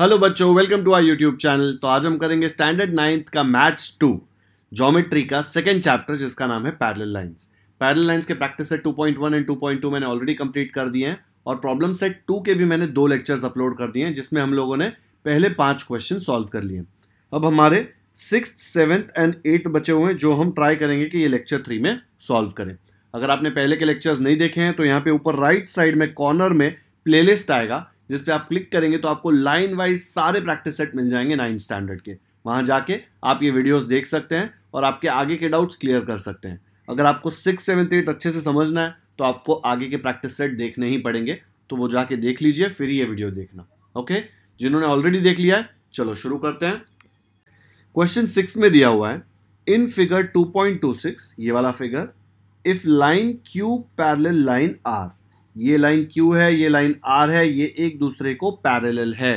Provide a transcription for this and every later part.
Hello बच्चों welcome to our YouTube channel तो आज हम करेंगे स्टैंडर्ड नाइन्थ का मैथ्स टू जोमेट्री का सेकेंड चैप्टर जिसका नाम है पैरेलल लाइंस पैरेलल लाइंस के प्रैक्टिस सेट 2.1 एंड 2.2 मैंने ऑलरेडी कंप्लीट कर दिए हैं और प्रॉब्लम सेट टू के भी मैंने दो लेक्चर्स अपलोड कर दिए हैं जिसमें हम लोगों ने पहले पाँच क्वेश्चन सॉल्व कर लिए अब हमारे सिक्स सेवन्थ एंड एट्थ बचे हुए हैं जो हम ट्राई करेंगे कि ये लेक्चर थ्री में सॉल्व करें अगर आपने पहले के लेक्चर्स नहीं देखे हैं तो यहाँ पे ऊपर राइट साइड में कॉर्नर में प्लेलिस्ट आएगा जिस पे आप क्लिक करेंगे तो आपको लाइन वाइज सारे प्रैक्टिस सेट मिल जाएंगे नाइन स्टैंडर्ड के वहाँ जाके आप ये वीडियोस देख सकते हैं और आपके आगे के डाउट्स क्लियर कर सकते हैं अगर आपको सिक्स सेवन्थ एट अच्छे से समझना है तो आपको आगे के प्रैक्टिस सेट देखने ही पड़ेंगे तो वो जाके देख लीजिए फिर ये वीडियो देखना ओके जिन्होंने ऑलरेडी देख लिया है चलो शुरू करते हैं क्वेश्चन सिक्स में दिया हुआ है इन फिगर टू ये वाला figure if line Q parallel line R ये लाइन Q है ये लाइन R है ये एक दूसरे को पैरेलल है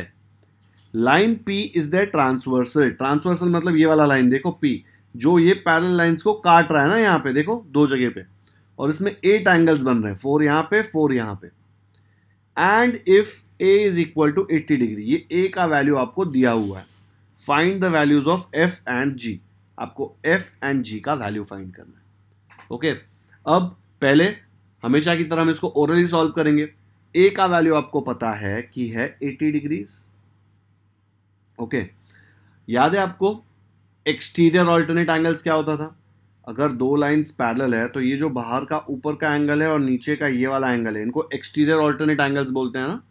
line P is the transversal transversal मतलब ये वाला लाइन देखो P जो ये पैरेलल लाइंस को काट रहा है ना यहाँ पे देखो दो जगह पे और इसमें एट एंगल्स बन रहे हैं फोर यहाँ पे फोर यहाँ पे and if A is equal to eighty degree ये A का वैल्यू आपको दिया हुआ है find the values of F and G आपको एफ एंड जी का वैल्यू फाइंड करना है ओके okay, अब पहले हमेशा की तरह हम इसको ओरली सॉल्व करेंगे ए का वैल्यू आपको पता है कि है 80 डिग्रीज ओके याद है आपको एक्सटीरियर ऑल्टरनेट एंगल्स क्या होता था अगर दो लाइंस पैरेलल है तो ये जो बाहर का ऊपर का एंगल है और नीचे का ये वाला एंगल है इनको एक्सटीरियर ऑल्टरनेट एंगल्स बोलते हैं ना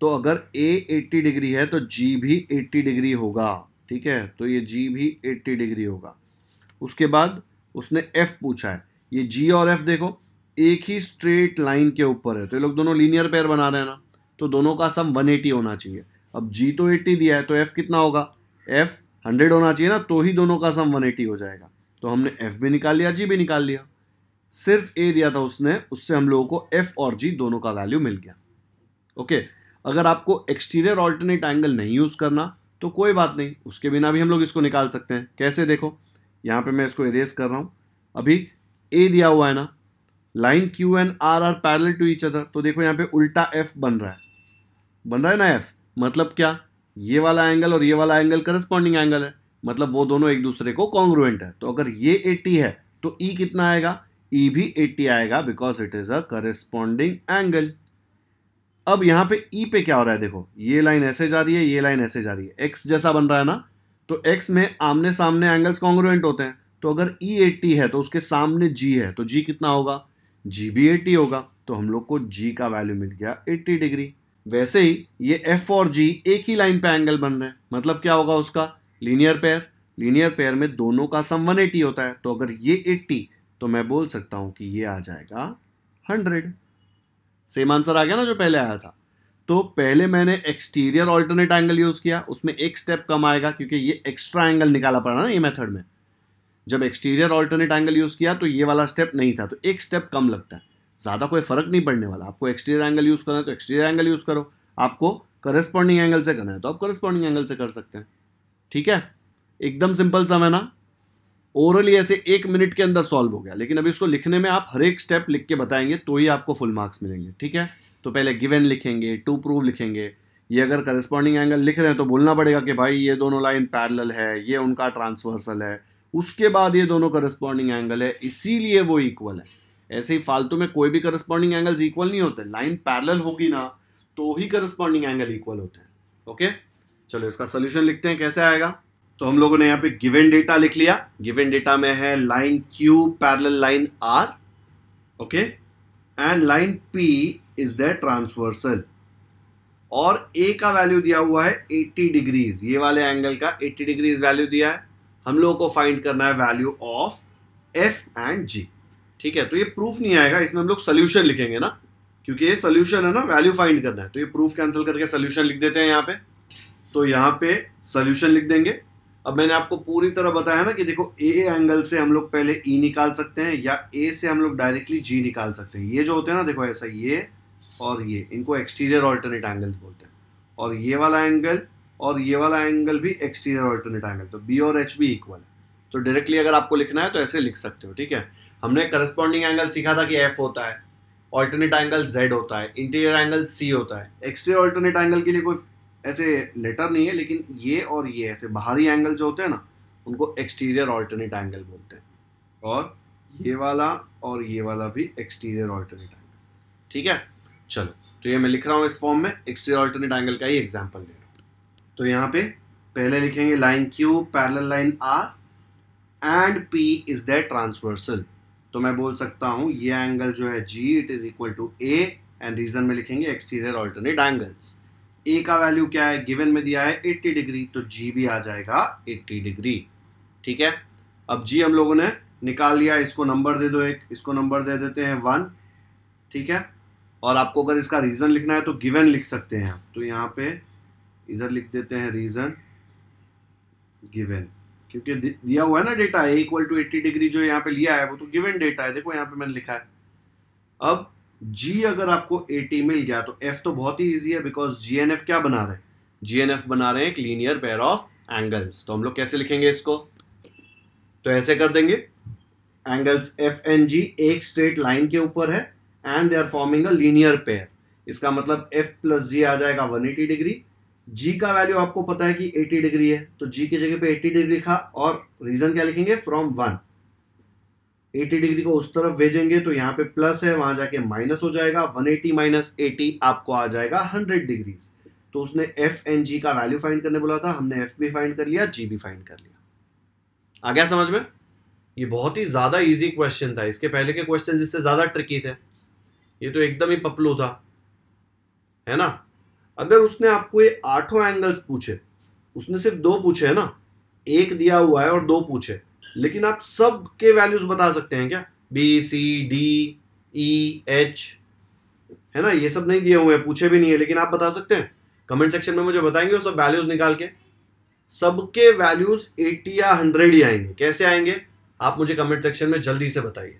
तो अगर ए 80 डिग्री है तो जी भी 80 डिग्री होगा ठीक है तो ये जी भी 80 डिग्री होगा उसके बाद उसने एफ पूछा है ये जी और एफ देखो एक ही स्ट्रेट लाइन के ऊपर है तो ये लोग दोनों लीनियर पेयर बना रहे हैं ना तो दोनों का सम 180 होना चाहिए अब जी तो 80 दिया है तो एफ कितना होगा एफ 100 होना चाहिए ना तो ही दोनों का सम 180 हो जाएगा तो हमने एफ भी निकाल लिया जी भी निकाल लिया सिर्फ ए दिया था उसने उससे हम लोगों को एफ और जी दोनों का वैल्यू मिल गया ओके अगर आपको एक्सटीरियर ऑल्टरनेट एंगल नहीं यूज़ करना तो कोई बात नहीं उसके बिना भी हम लोग इसको निकाल सकते हैं कैसे देखो यहाँ पर मैं इसको इरेज कर रहा हूँ अभी ए दिया हुआ है ना line Q and R R parallel to each other तो देखो यहाँ पे उल्टा एफ बन रहा है बन रहा है ना एफ मतलब क्या ये वाला एंगल और ये वाला एंगल करस्पॉन्डिंग एंगल है मतलब वो दोनों एक दूसरे को कॉन्ग्रुएंट है तो अगर ये एट्टी है तो ई e कितना आएगा ई e भी एट्टी आएगा because it is a corresponding angle अब यहाँ पे ई e पे क्या हो रहा है देखो ये लाइन ऐसे जा रही है ये लाइन ऐसे जा रही है एक्स जैसा बन रहा है ना तो एक्स में आमने सामने एंगल्स कॉन्ग्रुएंट होते हैं तो अगर ई e एट्टी है तो उसके सामने जी है तो जी कितना होगा जी बी एटी होगा तो हम लोग को जी का वैल्यू मिल गया 80 डिग्री वैसे ही ये एफ और जी एक ही लाइन पे एंगल बन रहे हैं मतलब क्या होगा उसका लीनियर पेयर लीनियर पेयर में दोनों का सम 180 होता है तो अगर ये 80 तो मैं बोल सकता हूँ कि ये आ जाएगा 100 सेम आंसर आ गया ना जो पहले आया था तो पहले मैंने एक्सटीरियर ऑल्टरनेट एंगल यूज़ किया उसमें एक स्टेप कम आएगा क्योंकि ये एक्स्ट्रा एंगल निकाला पड़ रहा ना ये मेथड में जब एक्सटीरियर ऑल्टरनेट एंगल यूज़ किया तो ये वाला स्टेप नहीं था तो एक स्टेप कम लगता है ज़्यादा कोई फर्क नहीं पड़ने वाला आपको एक्सटीरियर एंगल यूज़ करना है तो एक्सटीरियर एंगल यूज़ करो आपको करस्पॉन्डिंग एंगल से करना है तो आप करस्पॉन्डिंग एंगल से कर सकते हैं ठीक है एकदम सिंपल सा मैं ना ओवरली ऐसे एक मिनट के अंदर सॉल्व हो गया लेकिन अभी इसको लिखने में आप हर एक स्टेप लिख के बताएंगे तो ही आपको फुल मार्क्स मिलेंगे ठीक है तो पहले गिवन लिखेंगे टू प्रूव लिखेंगे ये अगर करस्पॉन्डिंग एंगल लिख रहे हैं तो बोलना पड़ेगा कि भाई ये दोनों लाइन पैरल है ये उनका ट्रांसवर्सल है उसके बाद ये दोनों करस्पॉन्डिंग एंगल है इसीलिए वो इक्वल है ऐसे ही फालतू में कोई भी करस्पॉन्डिंग एंगल्स इक्वल नहीं होते लाइन पैरल होगी ना तो ही करस्पॉन्डिंग एंगल इक्वल होते हैं ओके चलो इसका सोल्यूशन लिखते हैं कैसे आएगा तो हम लोगों ने यहाँ पे गिवेन डेटा लिख लिया गिवेन डेटा में है line Q parallel line R okay and line P is the transversal और ए का वैल्यू दिया हुआ है 80 डिग्रीज ये वाले एंगल का 80 डिग्रीज वैल्यू दिया है हम लोगों को फाइंड करना है value of F and G ठीक है तो ये प्रूफ नहीं आएगा इसमें हम लोग सोल्यूशन लिखेंगे ना क्योंकि ये सोल्यूशन है ना वैल्यू फाइंड करना है तो ये प्रूफ कैंसिल करके सोल्यूशन लिख देते हैं यहाँ पे तो यहाँ पे सोल्यूशन लिख देंगे अब मैंने आपको पूरी तरह बताया ना कि देखो ए एंगल से हम लोग पहले ई e निकाल सकते हैं या ए से हम लोग डायरेक्टली जी निकाल सकते हैं ये जो होते हैं ना देखो ऐसा ये और ये इनको एक्सटीरियर ऑल्टरनेट एंगल्स बोलते हैं और ये वाला एंगल और ये वाला एंगल भी एक्सटीरियर ऑल्टरनेट एंगल तो बी और एच भी इक्वल है तो डायरेक्टली अगर आपको लिखना है तो ऐसे लिख सकते हो ठीक है हमने करस्पॉन्डिंग एंगल सीखा था कि एफ होता है ऑल्टरनेट एंगल जेड होता है इंटीरियर एंगल सी होता है एक्सटीरियर ऑल्टरनेट एंगल के लिए कोई ऐसे लेटर नहीं है लेकिन ये और ये ऐसे बाहरी एंगल जो होते हैं ना उनको एक्सटीरियर ऑल्टरनेट एंगल बोलते हैं और ये वाला और ये वाला भी एक्सटीरियर ऑल्टरनेट एंगल ठीक है चलो तो ये मैं लिख रहा हूँ इस फॉर्म में एक्सटीरियर ऑल्टरनेट एंगल का ही एग्जाम्पल दे तो यहाँ पे पहले लिखेंगे line Q parallel line R and P is the transversal तो मैं बोल सकता हूँ ये एंगल जो है G it is equal to A and reason में लिखेंगे एक्सटीरियर ऑल्टरनेट एंगल्स ए का वैल्यू क्या है गिवन में दिया है एट्टी डिग्री तो जी भी आ जाएगा एट्टी डिग्री ठीक है अब जी हम लोगों ने निकाल लिया इसको नंबर दे दो एक इसको नंबर दे देते हैं वन ठीक है और आपको अगर इसका रीज़न लिखना है तो गिवन लिख सकते हैं तो यहाँ पे इधर लिख देते हैं रीजन गिवन क्योंकि दिया हुआ है ना डेटा है इक्वल टू एट्टी डिग्री जो यहाँ पे लिया है वो तो गिवन डेटा है देखो यहाँ पे मैंने लिखा है अब जी अगर आपको एटी मिल गया तो एफ तो बहुत ही ईजी है बिकॉज जी एन एफ क्या बना रहे हैं जी एन एफ बना रहे हैं क्लीनियर पेयर ऑफ एंगल्स तो हम लोग कैसे लिखेंगे इसको तो ऐसे कर देंगे एंगल्स एफ एन जी एक स्ट्रेट लाइन के ऊपर है and they are forming a linear pair इसका मतलब एफ प्लस जी आ जाएगा 180 डिग्री जी का वैल्यू आपको पता है कि 80 डिग्री है तो जी की जगह पे 80 डिग्री लिखा और रीजन क्या लिखेंगे फ्रॉम वन 80 डिग्री को उस तरफ भेजेंगे तो यहाँ पे प्लस है वहां जाके माइनस हो जाएगा 180 एटी माइनस 80 आपको आ जाएगा 100 डिग्री तो उसने एफ एन जी का वैल्यू फाइंड करने बोला था हमने एफ भी फाइंड कर लिया जी भी फाइंड कर लिया आ गया समझ में ये बहुत ही ज़्यादा इजी क्वेश्चन था इसके पहले के क्वेश्चन इससे ज़्यादा ट्रिकी थे ये तो एकदम ही पपलू था है ना अगर उसने आपको ये आठों एंगल्स पूछे उसने सिर्फ दो पूछे है ना एक दिया हुआ है और दो पूछे लेकिन आप सब के वैल्यूज बता सकते हैं क्या B C D E H है ना ये सब नहीं दिए हुए हैं पूछे भी नहीं है लेकिन आप बता सकते हैं कमेंट सेक्शन में मुझे बताएंगे वो सब वैल्यूज निकाल के सबके वैल्यूज 80 या 100 ही आएंगे कैसे आएंगे आप मुझे कमेंट सेक्शन में जल्दी से बताइए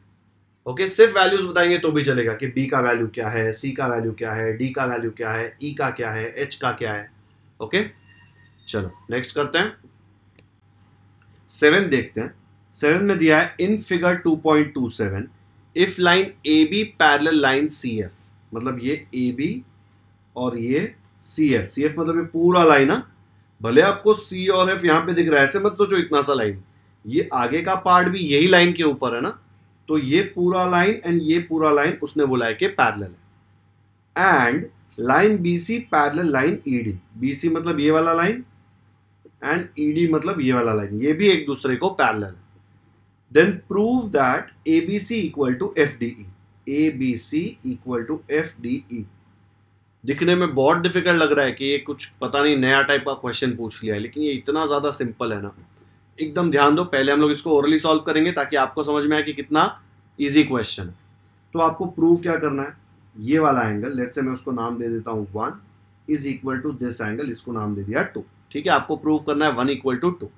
ओके okay, सिर्फ वैल्यूज बताएंगे तो भी चलेगा कि बी का वैल्यू क्या है सी का वैल्यू क्या है डी का वैल्यू क्या है ई e का क्या है एच का क्या है ओके okay? चलो नेक्स्ट करते हैं सेवन देखते हैं सेवन में दिया है in figure two point two seven if line A B parallel line C F मतलब ये ए बी और ये सी एफ सी एफ मतलब ये पूरा लाइन है भले आपको सी और एफ यहां पे दिख रहा है ऐसे मत सोचो तो इतना सा लाइन ये आगे का पार्ट भी यही लाइन के ऊपर है ना तो ये पूरा लाइन एंड ये पूरा लाइन उसने बोला है कि पैरल है and line B C parallel line E D B C मतलब ये वाला लाइन एंड ई डी मतलब ये वाला लाइन ये भी एक दूसरे को पैरल है then prove that A B C equal to F D E A B C equal to F D E दिखने में बहुत डिफिकल्ट लग रहा है कि ये कुछ पता नहीं नया टाइप का क्वेश्चन पूछ लिया है लेकिन ये इतना ज़्यादा सिंपल है ना एकदम ध्यान दो पहले हम लोग इसको ओरली सॉल्व करेंगे ताकि आपको समझ में आए कि कितना ईजी क्वेश्चन है तो आपको प्रूव क्या करना है ये वाला एंगल लेट से मैं उसको नाम दे देता हूँ one is equal to this angle इसको नाम दे दिया टू ठीक है आपको प्रूव करना है वन इक्वल टू टू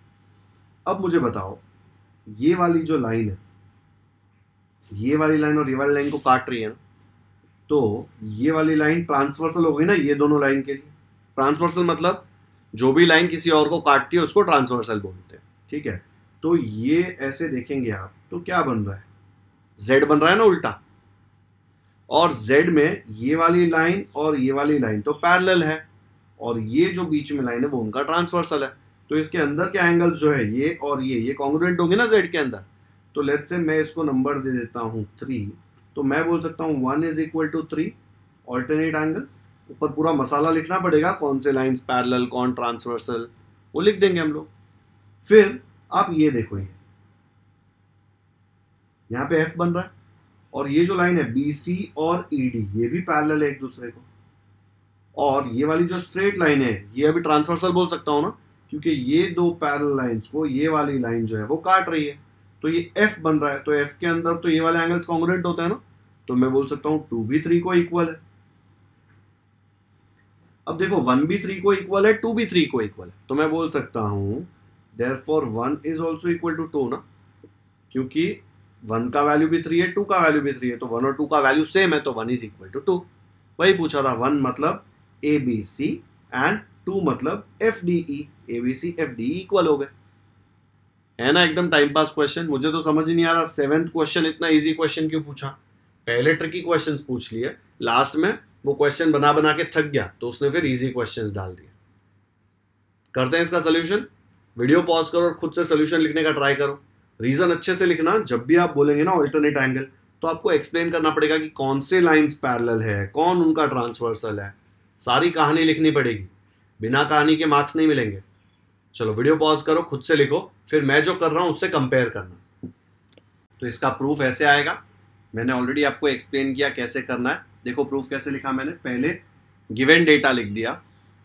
अब मुझे बताओ ये वाली जो लाइन है ये वाली लाइन और ये वाली लाइन को काट रही है ना तो ये वाली लाइन ट्रांसवर्सल हो गई ना ये दोनों लाइन के लिए ट्रांसवर्सल मतलब जो भी लाइन किसी और को काटती है उसको ट्रांसवर्सल बोलते हैं ठीक है तो ये ऐसे देखेंगे आप तो क्या बन रहा है Z बन रहा है ना उल्टा और जेड में ये वाली लाइन और ये वाली लाइन तो पैरेलल है और ये जो बीच में लाइन है वो उनका ट्रांसवर्सल है तो इसके अंदर के एंगल्स जो है ये और ये ये कॉन्ग्रेंट होंगे ना जेड के अंदर तो लेट से मैं इसको नंबर दे देता हूं थ्री तो मैं बोल सकता हूं one is equal to three alternate angles ऊपर पूरा मसाला लिखना पड़ेगा कौन से लाइंस पैरेलल कौन ट्रांसवर्सल वो लिख देंगे हम लोग फिर आप ये देखो ये यहां पे एफ बन रहा है और ये जो लाइन है बी सी और ई e डी ये भी पैरल है एक दूसरे को और ये वाली जो स्ट्रेट लाइन है ये अभी ट्रांसवर्सल बोल सकता हूं ना क्योंकि ये दो पैरल लाइंस को ये वाली लाइन जो है वो काट रही है तो ये एफ बन रहा है तो एफ के अंदर तो ये वाले एंगल्स कॉन्ग्रेंट होते हैं ना तो मैं बोल सकता हूं टू बी थ्री को इक्वल है अब देखो वन बी थ्री को इक्वल है टू बी थ्री को इक्वल है तो मैं बोल सकता हूं therefore one is also equal to two ना क्योंकि वन का वैल्यू भी थ्री है टू का वैल्यू भी थ्री है तो वन और टू का वैल्यू सेम है तो one is equal to two वही पूछा था वन मतलब A B C and two मतलब F D E A B C F D equal हो गए है ना एकदम टाइम पास क्वेश्चन मुझे तो समझ ही नहीं आ रहा सेवेंथ क्वेश्चन इतना इजी क्वेश्चन क्यों पूछा पहले ट्रिकी क्वेश्चंस पूछ लिए लास्ट में वो क्वेश्चन बना बना के थक गया तो उसने फिर इजी क्वेश्चंस डाल दिए करते हैं इसका सोल्यूशन वीडियो पॉज करो और खुद से सोल्यूशन लिखने का ट्राई करो रीज़न अच्छे से लिखना जब भी आप बोलेंगे ना ऑल्टरनेट एंगल तो आपको एक्सप्लेन करना पड़ेगा कि कौन से लाइंस पैरेलल है कौन उनका ट्रांसवर्सल है सारी कहानी लिखनी पड़ेगी बिना कहानी के मार्क्स नहीं मिलेंगे चलो वीडियो पॉज करो खुद से लिखो फिर मैं जो कर रहा हूँ उससे कंपेयर करना तो इसका प्रूफ ऐसे आएगा मैंने ऑलरेडी आपको एक्सप्लेन किया कैसे करना है देखो प्रूफ कैसे लिखा मैंने पहले गिवेन डेटा लिख दिया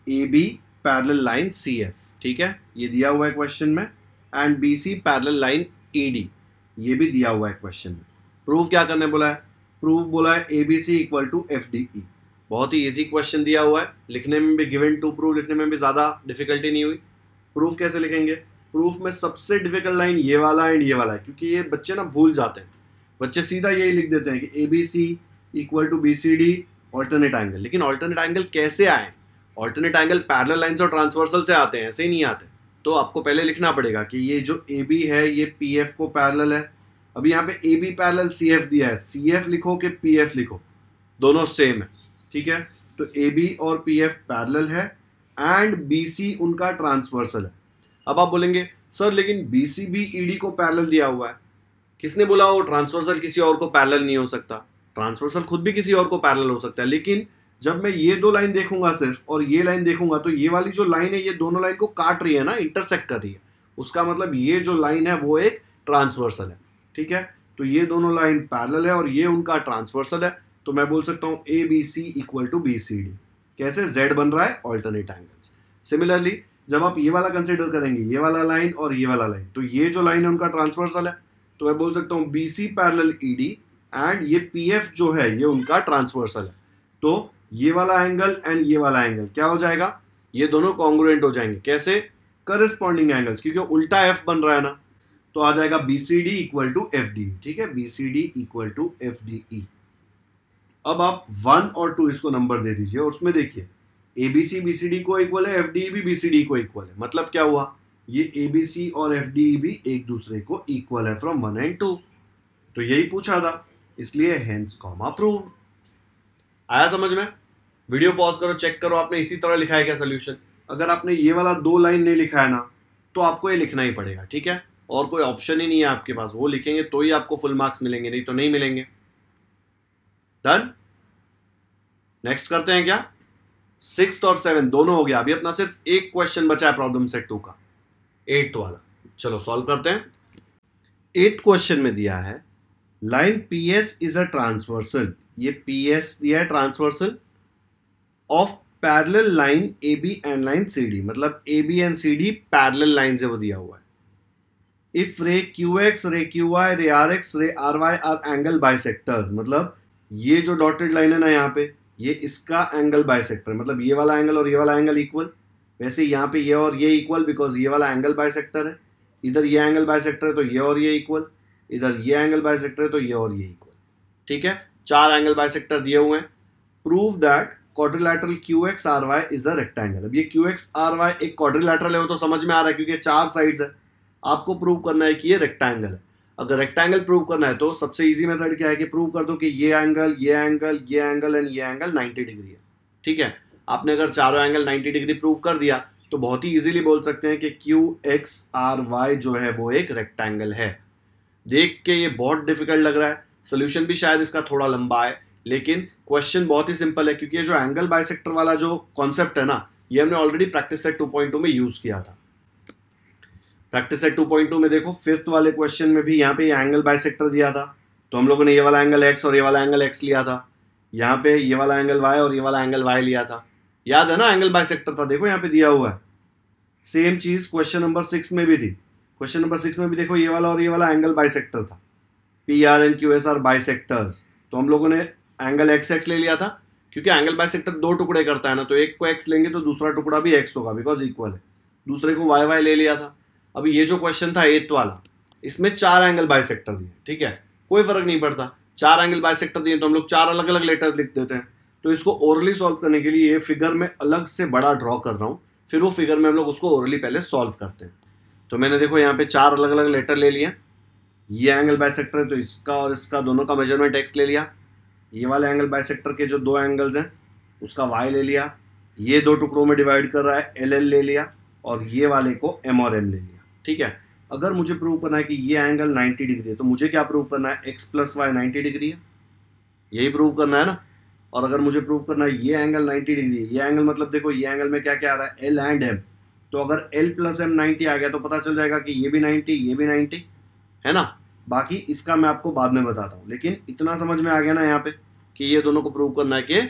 A B parallel line C F ठीक है ये दिया हुआ है क्वेश्चन में and B C parallel line A D ये भी दिया हुआ है क्वेश्चन में प्रूफ क्या करने बोला है प्रूफ बोला है A B C equal to F D E बहुत ही इजी क्वेश्चन दिया हुआ है लिखने में भी गिवन टू प्रूफ लिखने में भी ज़्यादा डिफिकल्टी नहीं हुई प्रूफ कैसे लिखेंगे प्रूफ में सबसे डिफिकल्ट लाइन ये वाला एंड ये वाला है क्योंकि ये बच्चे ना भूल जाते हैं बच्चे सीधा यही लिख देते हैं कि A B C equal to B C D alternate angle लेकिन ऑल्टरनेट एंगल कैसे आए ऑल्टरनेट एंगल पैरल लाइन्स और ट्रांसवर्सल से आते हैं ऐसे ही नहीं आते तो आपको पहले लिखना पड़ेगा कि ये जो ए बी है ये पी एफ को पैरल है अब यहाँ पे A B parallel C F दिया है सी एफ लिखो कि पी एफ लिखो दोनों सेम है ठीक है तो ए बी और पी एफ पैरल है एंड बी सी उनका ट्रांसवर्सल है अब आप बोलेंगे सर लेकिन बी सी भी ई e डी को पैरल दिया हुआ है किसने बोला वो ट्रांसवर्सल किसी और को पैरल नहीं हो सकता ट्रांसवर्सल खुद भी किसी और को पैरल हो सकता है लेकिन जब मैं ये दो लाइन देखूंगा सिर्फ और ये लाइन देखूंगा तो ये वाली जो लाइन है ये दोनों लाइन को काट रही है ना इंटरसेक्ट कर रही है उसका मतलब ये जो लाइन है वो एक ट्रांसवर्सल है ठीक है तो ये दोनों लाइन पैरल है और ये उनका ट्रांसवर्सल है तो मैं बोल सकता हूँ A B C equal to B C D कैसे जेड बन रहा है ऑल्टरनेट एंगल्स सिमिलरली जब आप ये वाला कंसिडर करेंगे ये वाला लाइन और ये वाला लाइन तो ये जो लाइन है उनका ट्रांसवर्सल है तो मैं बोल सकता हूँ B C parallel E D and ये पी एफ जो है ये उनका ट्रांसवर्सल है तो ये वाला एंगल एंड ये वाला एंगल क्या हो जाएगा ये दोनों कॉन्ग्रुएंट हो जाएंगे कैसे करिस्पॉन्डिंग एंगल्स क्योंकि उल्टा एफ बन रहा है ना तो आ जाएगा B C D equal to F D ठीक है B C D equal to F D E अब आप वन और टू इसको नंबर दे दीजिए और उसमें देखिए A B C B C D को इक्वल है एफ डी e भी बी सी डी को इक्वल है मतलब क्या हुआ ये ए बी सी और एफ डी e भी एक दूसरे को इक्वल है फ्रॉम वन एंड टू तो यही पूछा था इसलिए हैंस कॉमा प्रूव्ड आया समझ में वीडियो पॉज करो चेक करो आपने इसी तरह लिखा है क्या सोल्यूशन अगर आपने ये वाला दो लाइन नहीं लिखा है ना तो आपको ये लिखना ही पड़ेगा ठीक है और कोई ऑप्शन ही नहीं है आपके पास वो लिखेंगे तो ही आपको फुल मार्क्स मिलेंगे नहीं तो नहीं मिलेंगे डन नेक्स्ट करते हैं क्या सिक्स और सेवन दोनों हो गया अभी अपना सिर्फ एक क्वेश्चन बचा है प्रॉब्लम सेट टू का एट्थ वाला चलो सॉल्व करते हैं एट क्वेश्चन में दिया है line P S is a transversal ये पी एस दिया है transversal of parallel line A B and line C D मतलब A B and C D parallel line से वो दिया हुआ है if ray Q X ray Q Y ray R X ray R Y are angle bisectors मतलब ये जो dotted line है ना यहाँ पे ये इसका एंगल बाइसेक्टर मतलब ये वाला एंगल और ये वाला एंगल इक्वल वैसे यहाँ पे ये और ये इक्वल बिकॉज ये वाला एंगल बाइसेक्टर है इधर ये एंगल बाइसेक्टर है तो ये और ये इक्वल इधर ये एंगल बाइसेक्टर है तो ये और ये इक्वल ठीक है चार एंगल बाइसेक्टर दिए हुए हैं prove that quadrilateral Q X R Y is a rectangle अब ये क्यू एक्स आर वाई एक क्वाड्रिलेटरल है वो तो समझ में आ रहा है क्योंकि चार साइड्स है आपको प्रूव करना है कि ये रेक्टेंगल है अगर रेक्टेंगल प्रूव करना है तो सबसे इजी मेथड क्या है कि प्रूव कर दो कि ये एंगल ये एंगल ये एंगल एंड ये एंगल 90 डिग्री है ठीक है आपने अगर चारों एंगल 90 डिग्री प्रूव कर दिया तो बहुत ही इजीली बोल सकते हैं कि क्यू एक्स आर वाई जो है वो एक रेक्टेंगल है देख के ये बहुत डिफिकल्ट लग रहा है सोल्यूशन भी शायद इसका थोड़ा लंबा है लेकिन क्वेश्चन बहुत ही सिंपल है क्योंकि ये जो एंगल बायसेक्टर वाला जो कॉन्सेप्ट है ना ये हमने ऑलरेडी प्रैक्टिस सेट टू में यूज किया था प्रैक्टिस सेट टू में देखो फिफ्थ वाले क्वेश्चन में भी यहाँ पे एंगल बायसेक्टर दिया था तो हम लोगों ने ये वाला एंगल एक्स और ये वाला एंगल एक्स लिया था यहाँ पे ये वाला एंगल वाई और ये वाला एंगल वाई लिया था याद है ना एंगल बायसेक्टर था देखो यहाँ पे दिया हुआ है सेम चीज क्वेश्चन नंबर सिक्स में भी थी क्वेश्चन नंबर सिक्स में भी देखो ये वाला और ये वाला एंगल बायसेक्टर था P R N Q S R bisectors तो हम लोगों ने एंगल एक्स एक्स ले लिया था क्योंकि एंगल बाय सेक्टर दो टुकड़े करता है ना तो एक को एक्स लेंगे तो दूसरा टुकड़ा भी एक्स होगा बिकॉज इक्वल है दूसरे को वाई वाई ले लिया था अब ये जो क्वेश्चन था एथ वाला इसमें चार एंगल बाय सेक्टर दिए ठीक है कोई फर्क नहीं पड़ता चार एंगल बाय सेक्टर दिए तो हम लोग चार अलग अलग लेटर्स लिख देते हैं तो इसको ओरली सॉल्व करने के लिए ये फिगर में अलग से बड़ा ड्रॉ कर रहा हूँ फिर वो फिगर में हम लोग उसको ओरली पहले सॉल्व करते हैं तो मैंने देखो यहाँ पे चार अलग अलग लेटर ले लिया ये एंगल बाय सेक्टर है तो इसका और इसका दोनों का मेजरमेंट एक्स ले लिया ये वाले एंगल बाइसेक्टर के जो दो एंगल्स हैं उसका वाई ले लिया ये दो टुकड़ों में डिवाइड कर रहा है एल एल ले लिया और ये वाले को एम और एम ले लिया ठीक है अगर मुझे प्रूव करना है कि ये एंगल 90 डिग्री है तो मुझे क्या प्रूव करना है x plus y ninety degree है यही प्रूव करना है ना और अगर मुझे प्रूव करना है ये एंगल 90 डिग्री है ये एंगल मतलब देखो ये एंगल में क्या क्या आ रहा है एल एंड एम तो अगर एल प्लस एम नाइन्टी आ गया तो पता चल जाएगा कि ये भी नाइन्टी ये भी नाइन्टी है ना बाकी इसका मैं आपको बाद में बताता हूँ लेकिन इतना समझ में आ गया ना यहाँ पे कि ये दोनों को प्रूव करना है कि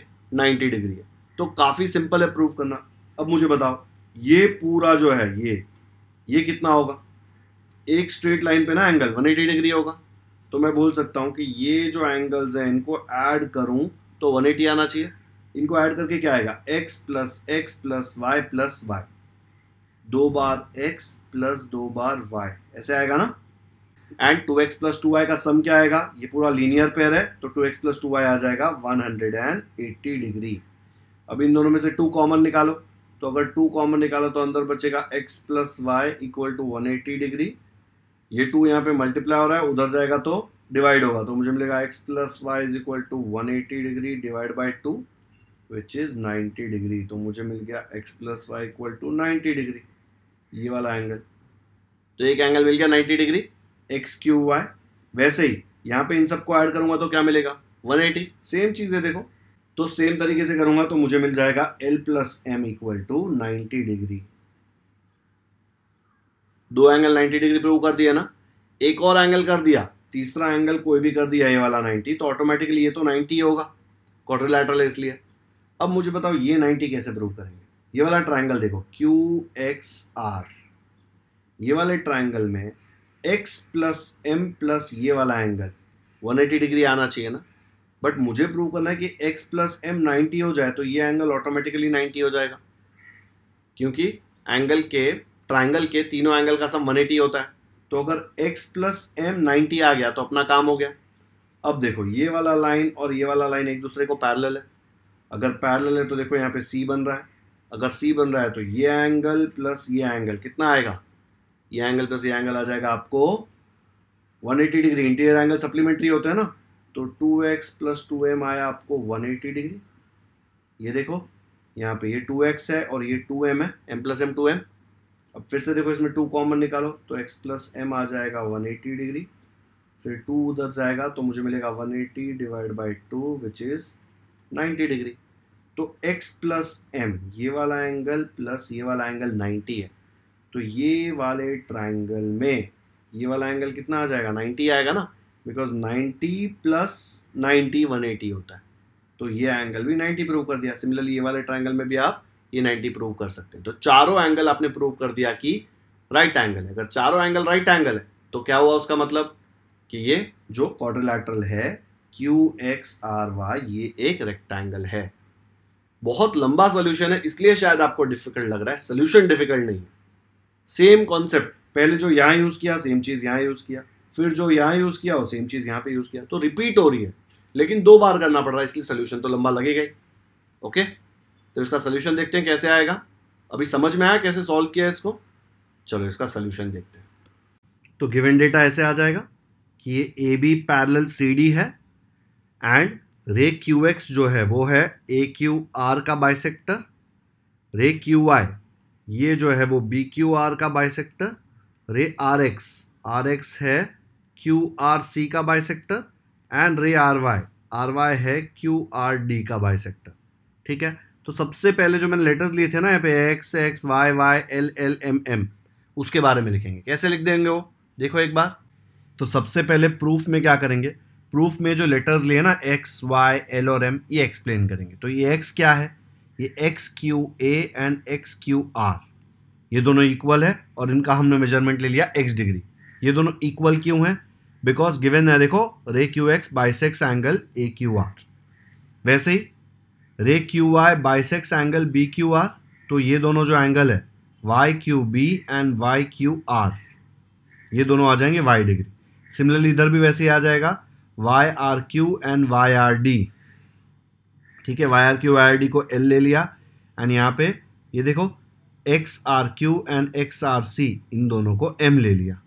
90 डिग्री है तो काफ़ी सिंपल है प्रूव करना अब मुझे बताओ ये पूरा जो है ये ये कितना होगा एक स्ट्रेट लाइन पे ना एंगल 180 डिग्री होगा तो मैं बोल सकता हूँ कि ये जो एंगल्स हैं इनको ऐड करूँ तो 180 आना चाहिए इनको ऐड करके क्या आएगा x plus x plus y plus y दो बार x प्लस दो बार y ऐसे आएगा ना and two x plus two y का सम क्या आएगा ये पूरा लीनियर पेयर है तो two x plus two y आ जाएगा one hundred and eighty degree अब इन दोनों में से टू कॉमन निकालो तो अगर टू कॉमन निकालो तो अंदर बचेगा x plus y equal to one eighty degree ये टू यहाँ पे मल्टीप्लाई हो रहा है उधर जाएगा तो डिवाइड होगा तो मुझे मिलेगा x plus y is equal to one eighty degree divide by two which is ninety degree तो मुझे मिल गया x plus y equal to ninety degree ये वाला एंगल तो एक एंगल मिल गया ninety degree X Q Y वैसे ही यहाँ पे इन सबको ऐड करूंगा तो क्या मिलेगा 180 सेम चीज़ है देखो तो सेम तरीके से करूंगा तो मुझे मिल जाएगा l plus m equal to ninety degree दो एंगल 90 डिग्री प्रूव कर दिया ना एक और एंगल कर दिया तीसरा एंगल कोई भी कर दिया ये वाला 90 तो ऑटोमेटिकली ये तो 90 होगा क्वार्टरलैटरल इसलिए अब मुझे बताओ ये 90 कैसे प्रूव करेंगे ये वाला ट्राइंगल देखो क्यू एक्स आर ये वाले ट्राइंगल में एक्स प्लस एम प्लस ये वाला एंगल 180 डिग्री आना चाहिए ना बट मुझे प्रूव करना है कि x प्लस एम नाइन्टी हो जाए तो ये एंगल ऑटोमेटिकली 90 हो जाएगा क्योंकि एंगल के ट्राइंगल के तीनों एंगल का सम 180 होता है तो अगर x प्लस एम नाइन्टी आ गया तो अपना काम हो गया अब देखो ये वाला लाइन और ये वाला लाइन एक दूसरे को पैरल है अगर पैरल है तो देखो यहाँ पे सी बन रहा है अगर सी बन रहा है तो ये एंगल प्लस ये एंगल कितना आएगा ये एंगल प्लस ये एंगल आ जाएगा आपको 180 डिग्री इंटीरियर एंगल सप्लीमेंट्री होते हैं ना तो 2x एक्स प्लस टू आया आपको 180 डिग्री ये देखो यहाँ पे ये 2x है और ये 2m है m plus m two m अब फिर से देखो इसमें टू कॉमन निकालो तो एक्स प्लस एम आ जाएगा 180 डिग्री फिर टू उधर जाएगा तो मुझे मिलेगा 180 eighty divide by two which is 90 degree तो x प्लस एम ये वाला एंगल प्लस ये वाला एंगल 90 है तो ये वाले ट्राइंगल में ये वाला एंगल कितना आ जाएगा 90 आएगा ना बिकॉज 90 प्लस 90 180 होता है तो ये एंगल भी 90 प्रूव कर दिया सिमिलरली ये वाले ट्राइंगल में भी आप ये 90 प्रूव कर सकते हैं तो चारों एंगल आपने प्रूव कर दिया कि राइट एंगल है अगर चारों एंगल राइट एंगल है तो क्या हुआ उसका मतलब कि ये जो क्वाड्रिलैटरल है क्यू एक्स आर वाई ये एक रेक्टेंगल है बहुत लंबा सोल्यूशन है इसलिए शायद आपको डिफिकल्ट लग रहा है सोल्यूशन डिफिकल्ट नहीं है सेम कॉन्सेप्ट पहले जो यहाँ यूज़ किया सेम चीज़ यहाँ यूज़ किया फिर जो यहाँ यूज़ किया और सेम चीज़ यहाँ पे यूज़ किया तो रिपीट हो रही है लेकिन दो बार करना पड़ रहा है इसलिए सोल्यूशन तो लंबा लगेगा ही ओके तो इसका सोल्यूशन देखते हैं कैसे आएगा अभी समझ में आया कैसे सॉल्व किया इसको चलो इसका सोल्यूशन देखते हैं तो गिवन डेटा ऐसे आ जाएगा कि ये A B parallel C D है एंड रे क्यू एक्स जो है वो है ए क्यू आर का बाइसेक्टर रे क्यू वाई ये जो है वो बी क्यू आर का bisector ray R X R X है क्यू आर सी का bisector and ray R Y R Y है क्यू आर डी का बाइसेक्टर ठीक है तो सबसे पहले जो मैंने लेटर्स लिए थे ना यहाँ पे x x y y l l m m उसके बारे में लिखेंगे कैसे लिख देंगे वो देखो एक बार तो सबसे पहले प्रूफ में क्या करेंगे प्रूफ में जो लेटर्स लिए ना एक्स वाई एल और एम ये एक्सप्लेन करेंगे तो ये एक्स क्या है ये X Q A and X Q R ये दोनों इक्वल है और इनका हमने मेजरमेंट ले लिया एक्स डिग्री ये दोनों इक्वल क्यों हैं बिकॉज गिवन है देखो ray Q X bisects angle A Q R वैसे ही ray Q Y bisects angle B Q R तो ये दोनों जो एंगल है Y Q B and Y Q R ये दोनों आ जाएंगे वाई डिग्री सिमिलरली इधर भी वैसे ही आ जाएगा Y R Q and Y R D ठीक है Y R Q Y R D को एल ले लिया एंड यहाँ पे ये देखो X R Q and X R C इन दोनों को एम ले लिया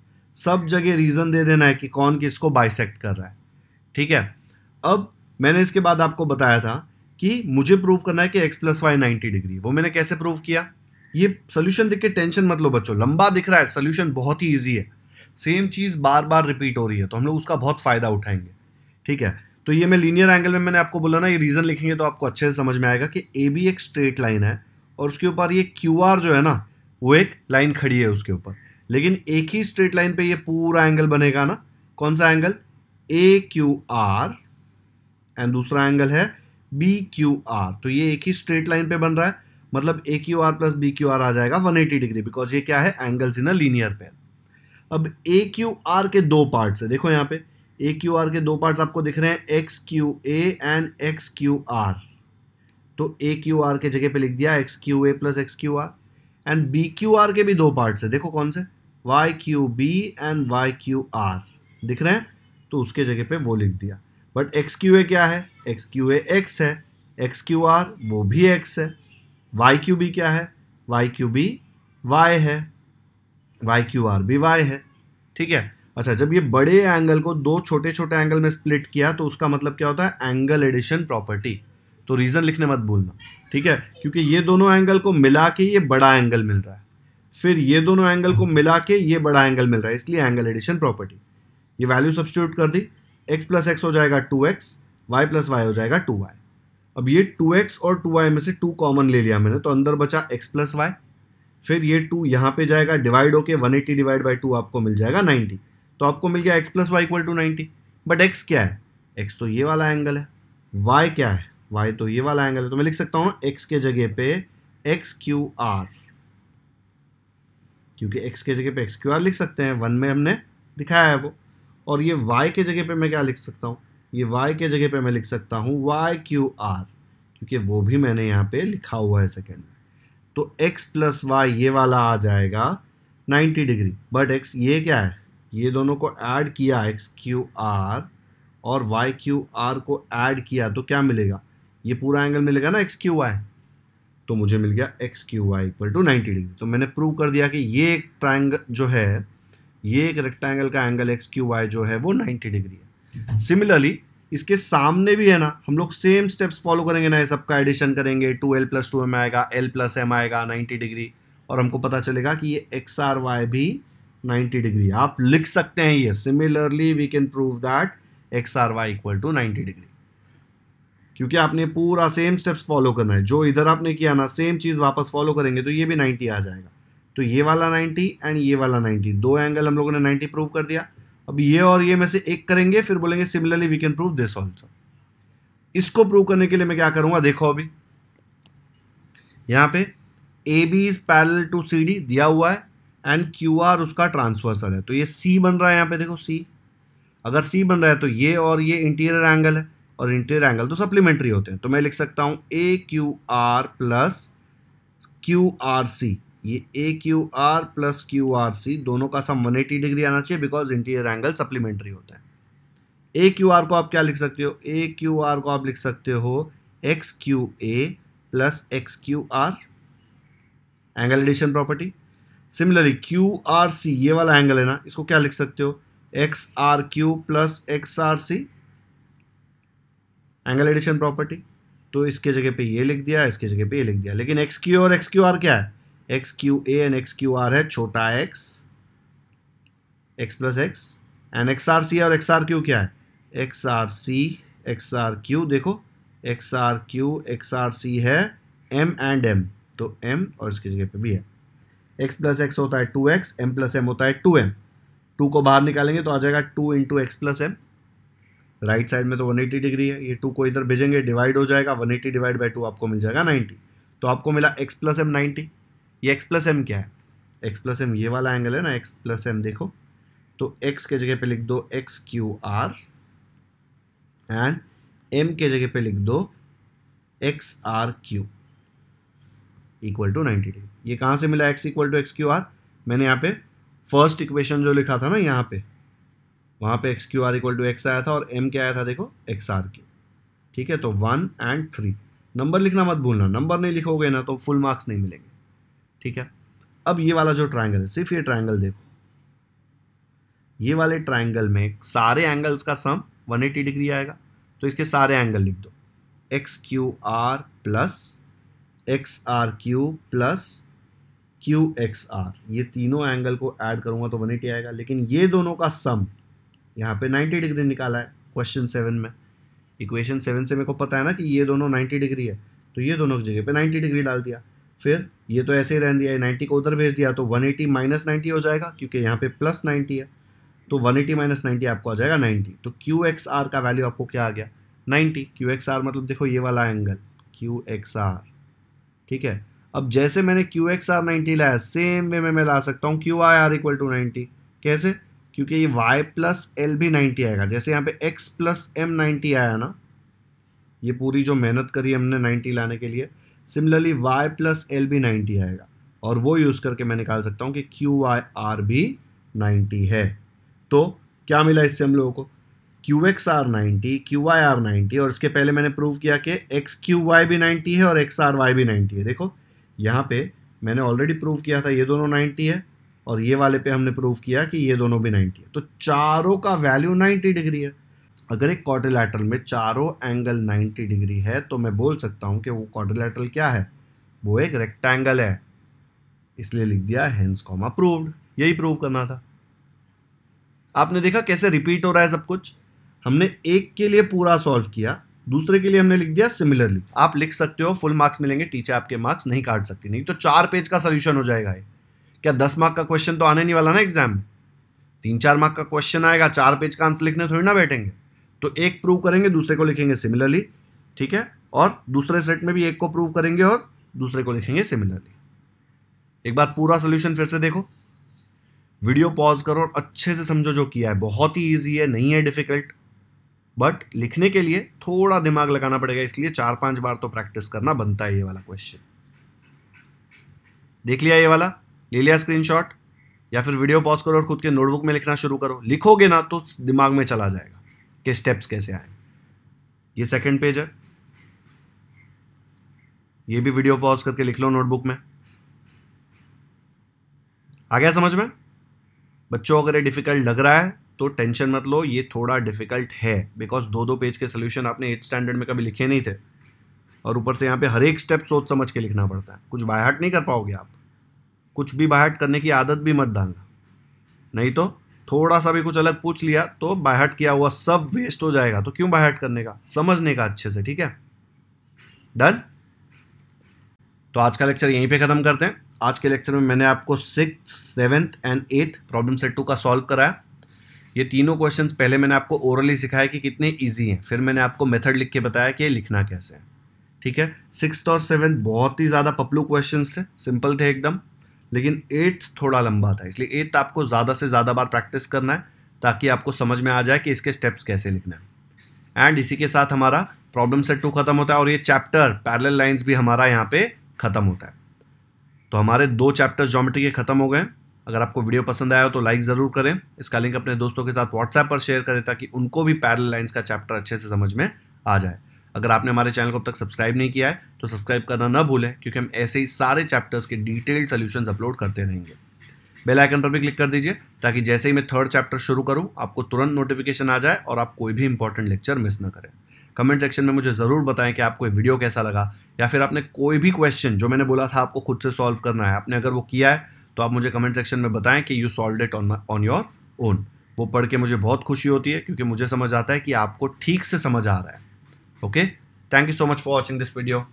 सब जगह रीज़न दे देना है कि कौन किसको बाइसेक्ट कर रहा है ठीक है अब मैंने इसके बाद आपको बताया था कि मुझे प्रूव करना है कि x plus y ninety degree वो मैंने कैसे प्रूव किया ये सोल्यूशन देख के टेंशन मत लो बच्चों लंबा दिख रहा है सोल्यूशन बहुत ही ईजी है सेम चीज़ बार बार रिपीट हो रही है तो हम लोग उसका बहुत फ़ायदा उठाएंगे ठीक है तो ये मैं लीनियर एंगल में मैंने आपको बोला ना ये रीज़न लिखेंगे तो आपको अच्छे से समझ में आएगा कि ए बी एक स्ट्रेट लाइन है और उसके ऊपर ये क्यू आर जो है ना वो एक लाइन खड़ी है उसके ऊपर लेकिन एक ही स्ट्रेट लाइन पे ये पूरा एंगल बनेगा ना कौन सा angle A Q R and दूसरा एंगल है बी क्यू आर तो ये एक ही स्ट्रेट लाइन पे बन रहा है मतलब A Q R plus B Q R आ जाएगा वन एटी डिग्री बिकॉज ये क्या है angles in a linear pair अब ए क्यू आर के दो पार्ट्स है देखो यहाँ पे ए क्यू आर के दो पार्ट्स आपको दिख रहे हैं X Q A and X Q R तो ए क्यू आर के जगह पे लिख दिया X Q A plus X Q R and B Q R के भी दो पार्ट्स है देखो कौन से Y Q B and Y Q R दिख रहे हैं तो उसके जगह पे वो लिख दिया बट एक्स क्यू ए क्या है एक्स क्यू ए एक्स है एक्स क्यू आर वो भी एक्स है वाई क्यू बी क्या है वाई क्यू बी वाई है वाई क्यू आर भी वाई है ठीक है अच्छा जब ये बड़े एंगल को दो छोटे छोटे एंगल में स्प्लिट किया तो उसका मतलब क्या होता है एंगल एडिशन प्रॉपर्टी तो रीज़न लिखने मत भूलना ठीक है क्योंकि ये दोनों एंगल को मिला के ये बड़ा एंगल मिल रहा है फिर ये दोनों एंगल को मिला के ये बड़ा एंगल मिल रहा है इसलिए एंगल एडिशन प्रॉपर्टी ये वैल्यू सब्सिट्यूट कर दी एक्स प्लस एक्स हो जाएगा टू एक्स वाई प्लस वाई हो जाएगा टू वाई अब ये टू एक्स और टू वाई में से टू कॉमन ले लिया मैंने तो अंदर बचा एक्स प्लस वाई फिर ये टू यहाँ पे जाएगा डिवाइड होके one eighty divide by two आपको मिल जाएगा नाइन्टी तो आपको मिल गया x plus y equal to ninety but x क्या है एक्स तो ये वाला एंगल है वाई क्या है वाई तो ये वाला एंगल है तो मैं लिख सकता हूँ एक्स के जगह पे एक्स क्यू आर क्योंकि एक्स के जगह पे एक्स क्यू आर लिख सकते हैं वन में हमने दिखाया है वो और ये वाई के जगह पे मैं क्या लिख सकता हूँ ये वाई के जगह पे मैं लिख सकता हूँ वाई क्यू आर क्योंकि वो भी मैंने यहाँ पे लिखा हुआ है सेकेंड में तो एक्स प्लस वाई ये वाला आ जाएगा 90 डिग्री बट एक्स ये क्या है ये दोनों को ऐड किया एक्स क्यू आर और वाई क्यू आर को ऐड किया तो क्या मिलेगा ये पूरा एंगल मिलेगा ना एक्स क्यू वाई तो मुझे मिल गया X Q Y equal to ninety degree तो मैंने प्रूव कर दिया कि ये एक ट्राइंगल जो है ये एक रेक्टेंगल का एंगल एक्स क्यू वाई जो है वो नाइन्टी डिग्री है सिमिलरली इसके सामने भी है ना हम लोग सेम स्टेप्स फॉलो करेंगे ना ये सबका एडिशन करेंगे two l plus two m आएगा एल प्लस एम आएगा नाइन्टी डिग्री और हमको पता चलेगा कि ये एक्स आर वाई भी 90 डिग्री आप लिख सकते हैं ये similarly we can prove that X R Y equal to ninety degree क्योंकि आपने पूरा सेम स्टेप्स फॉलो करना है जो इधर आपने किया ना सेम चीज़ वापस फॉलो करेंगे तो ये भी 90 आ जाएगा तो ये वाला 90 एंड ये वाला 90 दो एंगल हम लोगों ने 90 प्रूव कर दिया अब ये और ये में से एक करेंगे फिर बोलेंगे similarly we can prove this also इसको प्रूव करने के लिए मैं क्या करूँगा देखो अभी यहाँ पे A B is parallel to C D दिया हुआ है एंड क्यू आर उसका ट्रांसवर्सल है तो ये सी बन रहा है यहाँ पे देखो सी अगर सी बन रहा है तो ये और ये इंटीरियर एंगल है और इंटीरियर एंगल तो सप्लीमेंट्री होते हैं तो मैं लिख सकता हूँ A Q R plus Q R C ये A Q R plus Q R C दोनों का सम 180 डिग्री आना चाहिए बिकॉज इंटीरियर एंगल सप्लीमेंट्री होता है ए क्यू आर को आप क्या लिख सकते हो ए क्यू आर को आप लिख सकते हो X Q A plus X Q R angle addition property similarly Q R C ये वाला एंगल है ना इसको क्या लिख सकते हो X R Q plus X R C angle addition property तो इसके जगह पे ये लिख दिया इसके जगह पे ये लिख दिया लेकिन एक्स क्यू और एक्स क्यू आर क्या है X Q A and X Q R है छोटा x x plus x and X R C और एक्स आर क्यू क्या है X R C X R Q देखो X R Q X R C है m and m तो m और इसकी जगह पे भी है एक्स प्लस एक्स होता है two x m plus m होता है टू एम टू को बाहर निकालेंगे तो आ जाएगा two into x plus m right side में तो 180 डिग्री है ये टू को इधर भेजेंगे डिवाइड हो जाएगा 180 डिवाइड बाई टू आपको मिल जाएगा 90 तो आपको मिला एक्स प्लस एम नाइन्टी ये एक्स प्लस एम क्या है एक्स प्लस एम ये वाला एंगल है ना एक्स प्लस एम देखो तो एक्स के जगह पे लिख दो X Q R and m के जगह पे लिख दो X R Q equal to ninety degree ये कहाँ से मिला x equal to X Q R मैंने यहाँ पे फर्स्ट इक्वेशन जो लिखा था ना यहाँ पे वहाँ पे X Q R equal to x आया था और एम क्या आया था देखो एक्स आर क्यू ठीक है तो वन एंड थ्री नंबर लिखना मत भूलना नंबर नहीं लिखोगे ना तो फुल मार्क्स नहीं मिलेंगे ठीक है अब ये वाला जो ट्राइंगल है सिर्फ ये ट्राइंगल देखो ये वाले ट्राइंगल में सारे एंगल्स का सम 180 डिग्री आएगा तो इसके सारे एंगल लिख दो X Q R plus X R Q plus Q X R ये तीनों एंगल को ऐड करूँगा तो वन एटी आएगा लेकिन ये दोनों का सम यहाँ पे 90 डिग्री निकाला है क्वेश्चन सेवन में इक्वेशन सेवन से मेरे को पता है ना कि ये दोनों 90 डिग्री है तो ये दोनों की जगह पे 90 डिग्री डाल दिया फिर ये तो ऐसे ही रहने दिया नाइन्टी को उधर भेज दिया तो वन एटी माइनस नाइन्टी हो जाएगा क्योंकि यहाँ पे प्लस नाइन्टी है तो वन एटी माइनस नाइन्टी आपको आ जाएगा नाइन्टी तो क्यू एक्स आर का वैल्यू आपको क्या आ गया नाइन्टी क्यू एक्स आर मतलब देखो ये वाला एंगल क्यू एक्स आर ठीक है अब जैसे मैंने क्यू एक्स आर नाइन्टी लाया सेम वे में मैं ला सकता हूँ Q I R equal to ninety कैसे क्योंकि ये y प्लस एल भी नाइन्टी आएगा जैसे यहाँ पे x प्लस एम नाइन्टी आया ना ये पूरी जो मेहनत करी हमने नाइन्टी लाने के लिए सिमिलरली y प्लस एल भी नाइन्टी आएगा और वो यूज़ करके मैं निकाल सकता हूँ कि क्यू आई आर भी नाइन्टी है तो क्या मिला इससे हम लोगों को Q X R ninety Q I R ninety और इसके पहले मैंने प्रूव किया कि एक्स क्यू वाई भी नाइन्टी है और एक्स आर वाई भी नाइन्टी है देखो यहाँ पे मैंने ऑलरेडी प्रूव किया था ये दोनों नाइन्टी है और ये वाले पे हमने प्रूव किया कि ये दोनों भी नाइन्टी है तो चारों का वैल्यू नाइन्टी डिग्री है अगर एक क्वाड्रिलेटरल में चारों एंगल नाइन्टी डिग्री है तो मैं बोल सकता हूँ कि वो क्वाड्रिलेटरल क्या है वो एक रेक्टेंगल है इसलिए लिख दिया हेंस कॉमा प्रूव्ड यही प्रूव करना था आपने देखा कैसे रिपीट हो रहा है सब कुछ हमने एक के लिए पूरा सॉल्व किया दूसरे के लिए हमने लिख दिया सिमिलरली आप लिख सकते हो फुल मार्क्स मिलेंगे टीचर आपके मार्क्स नहीं काट सकती नहीं तो चार पेज का सोल्यूशन हो जाएगा ये क्या दस मार्क का क्वेश्चन तो आने नहीं वाला ना एग्जाम में तीन चार मार्क का क्वेश्चन आएगा चार पेज का आंसर लिखने थोड़ी ना बैठेंगे तो एक प्रूव करेंगे दूसरे को लिखेंगे सिमिलरली ठीक है और दूसरे सेट में भी एक को प्रूव करेंगे और दूसरे को लिखेंगे सिमिलरली एक बार पूरा सोल्यूशन फिर से देखो वीडियो पॉज करो और अच्छे से समझो जो किया है बहुत ही ईजी है नहीं है डिफिकल्ट बट लिखने के लिए थोड़ा दिमाग लगाना पड़ेगा इसलिए चार पांच बार तो प्रैक्टिस करना बनता है ये वाला क्वेश्चन देख लिया ये वाला ले लिया स्क्रीनशॉट या फिर वीडियो पॉज करो और खुद के नोटबुक में लिखना शुरू करो लिखोगे ना तो दिमाग में चला जाएगा कि स्टेप्स कैसे आए ये सेकंड पेज है ये भी वीडियो पॉज करके लिख लो नोटबुक में आ गया समझ में बच्चों अगर ये डिफिकल्ट लग रहा है तो टेंशन मत लो ये थोड़ा डिफिकल्ट है बिकॉज दो दो पेज के सोल्यूशन आपने एट स्टैंडर्ड में कभी लिखे नहीं थे और ऊपर से यहाँ पे हर एक स्टेप सोच समझ के लिखना पड़ता है कुछ बायहाट नहीं कर पाओगे आप कुछ भी बायहाट करने की आदत भी मत डालना नहीं तो थोड़ा सा भी कुछ अलग पूछ लिया तो बायहाट किया हुआ सब वेस्ट हो जाएगा तो क्यों बायहाट करने का समझने का अच्छे से ठीक है डन तो आज का लेक्चर यहीं पे ख़त्म करते हैं आज के लेक्चर में मैंने आपको six seventh and eighth problem set two का सॉल्व कराया ये तीनों क्वेश्चन पहले मैंने आपको ओरली सिखाया कि कितने ईजी हैं फिर मैंने आपको मेथड लिख के बताया कि लिखना कैसे है ठीक है सिक्स और सेवन बहुत ही ज़्यादा पपलू क्वेश्चन थे सिंपल थे एकदम लेकिन एट्थ थोड़ा लंबा था इसलिए एट्थ आपको ज़्यादा से ज़्यादा बार प्रैक्टिस करना है ताकि आपको समझ में आ जाए कि इसके स्टेप्स कैसे लिखना है एंड इसी के साथ हमारा प्रॉब्लम सेट टू ख़त्म होता है और ये चैप्टर पैरेलल लाइंस भी हमारा यहाँ पे ख़त्म होता है तो हमारे दो चैप्टर्स जोमेट्री के ख़त्म हो गए अगर आपको वीडियो पसंद आया हो तो लाइक ज़रूर करें इसका लिंक अपने दोस्तों के साथ व्हाट्सएप पर शेयर करें ताकि उनको भी पैरल लाइन्स का चैप्टर अच्छे से समझ में आ जाए अगर आपने हमारे चैनल को अब तक सब्सक्राइब नहीं किया है तो सब्सक्राइब करना ना भूलें क्योंकि हम ऐसे ही सारे चैप्टर्स के डिटेल्ड सोल्यूशन अपलोड करते रहेंगे बेल आइकन पर भी क्लिक कर दीजिए ताकि जैसे ही मैं थर्ड चैप्टर शुरू करूँ आपको तुरंत नोटिफिकेशन आ जाए और आप कोई भी इंपॉर्टेंट लेक्चर मिस ना करें कमेंट सेक्शन में मुझे ज़रूर बताएं कि आपको ये वीडियो कैसा लगा या फिर आपने कोई भी क्वेश्चन जो मैंने बोला था आपको खुद से सॉल्व करना है आपने अगर वो किया है तो आप मुझे कमेंट सेक्शन में बताएं कि you solve it on on your own वो पढ़ के मुझे बहुत खुशी होती है क्योंकि मुझे समझ आता है कि आपको ठीक से समझ आ रहा है okay thank you so much for watching this video